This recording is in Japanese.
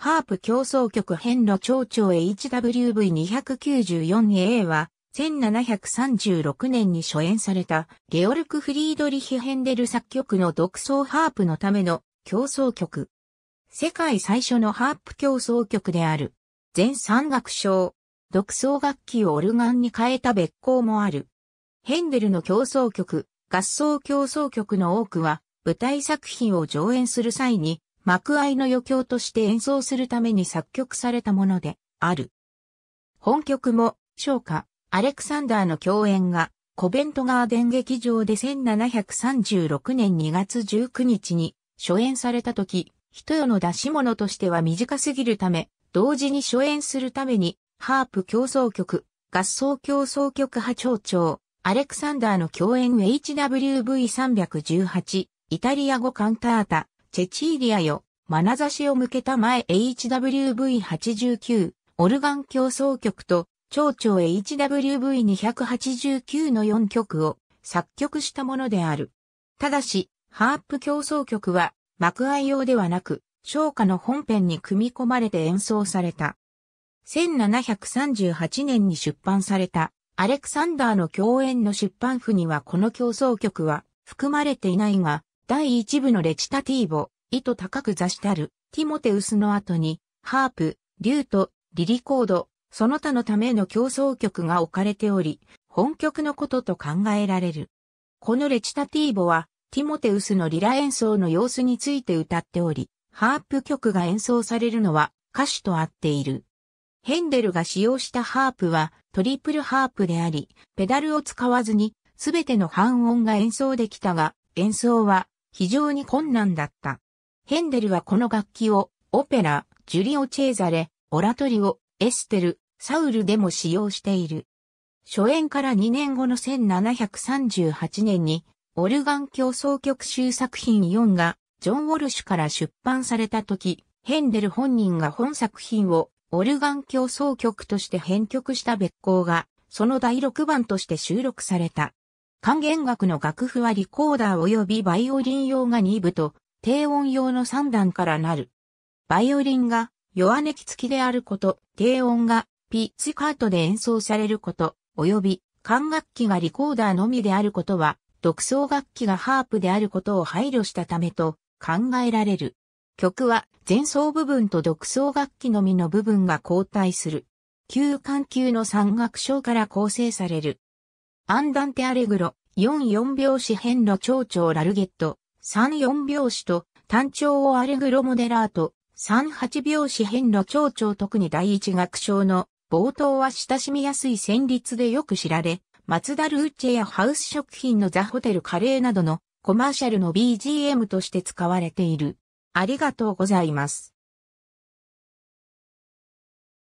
ハープ競争曲編の町長 HWV294A は、1736年に初演されたゲオルク・フリードリヒ・ヘンデル作曲の独奏ハープのための競争曲。世界最初のハープ競争曲である。全三楽章。独奏楽器をオルガンに変えた別校もある。ヘンデルの競争曲、合奏競争曲の多くは、舞台作品を上演する際に幕愛の余興として演奏するために作曲されたものである。本曲も、昇華、アレクサンダーの共演が、コベントガーデン劇場で1736年2月19日に初演された時、人よの出し物としては短すぎるため、同時に初演するために、ハープ競争曲、合奏競争曲派長長、アレクサンダーの共演 HWV318、イタリア語カンタータ、チェチーリアよ、眼差しを向けた前 HWV89、オルガン競争曲と、蝶々 HWV289 の4曲を作曲したものである。ただし、ハープ競争曲は、幕愛用ではなく、昇華の本編に組み込まれて演奏された。1738年に出版された、アレクサンダーの共演の出版譜にはこの競争曲は含まれていないが、第一部のレチタティーボ、糸高く座したる、ティモテウスの後に、ハープ、リュート、リリコード、その他のための競争曲が置かれており、本曲のことと考えられる。このレチタティーボは、ティモテウスのリラ演奏の様子について歌っており、ハープ曲が演奏されるのは歌手と合っている。ヘンデルが使用したハープはトリプルハープであり、ペダルを使わずにすべての半音が演奏できたが、演奏は非常に困難だった。ヘンデルはこの楽器をオペラ、ジュリオ・チェーザレ、オラトリオ、エステル、サウルでも使用している。初演から2年後の1738年に、オルガン競争曲集作品4が、ジョン・ウォルシュから出版された時、ヘンデル本人が本作品をオルガン競争曲として編曲した別行が、その第6番として収録された。管弦楽の楽譜はリコーダー及びバイオリン用が2部と、低音用の3段からなる。バイオリンが弱音き付きであること、低音がピッチカートで演奏されること、及び管楽器がリコーダーのみであることは、独奏楽器がハープであることを配慮したためと考えられる。曲は前奏部分と独奏楽器のみの部分が交代する。旧環球の三楽章から構成される。アンダンテアレグロ、44拍子変の長調ラルゲット、34拍子と単調をアレグロモデラート、38拍子変の長調特に第一楽章の冒頭は親しみやすい旋律でよく知られ、松田ルーチェやハウス食品のザ・ホテルカレーなどのコマーシャルの BGM として使われている。ありがとうございます。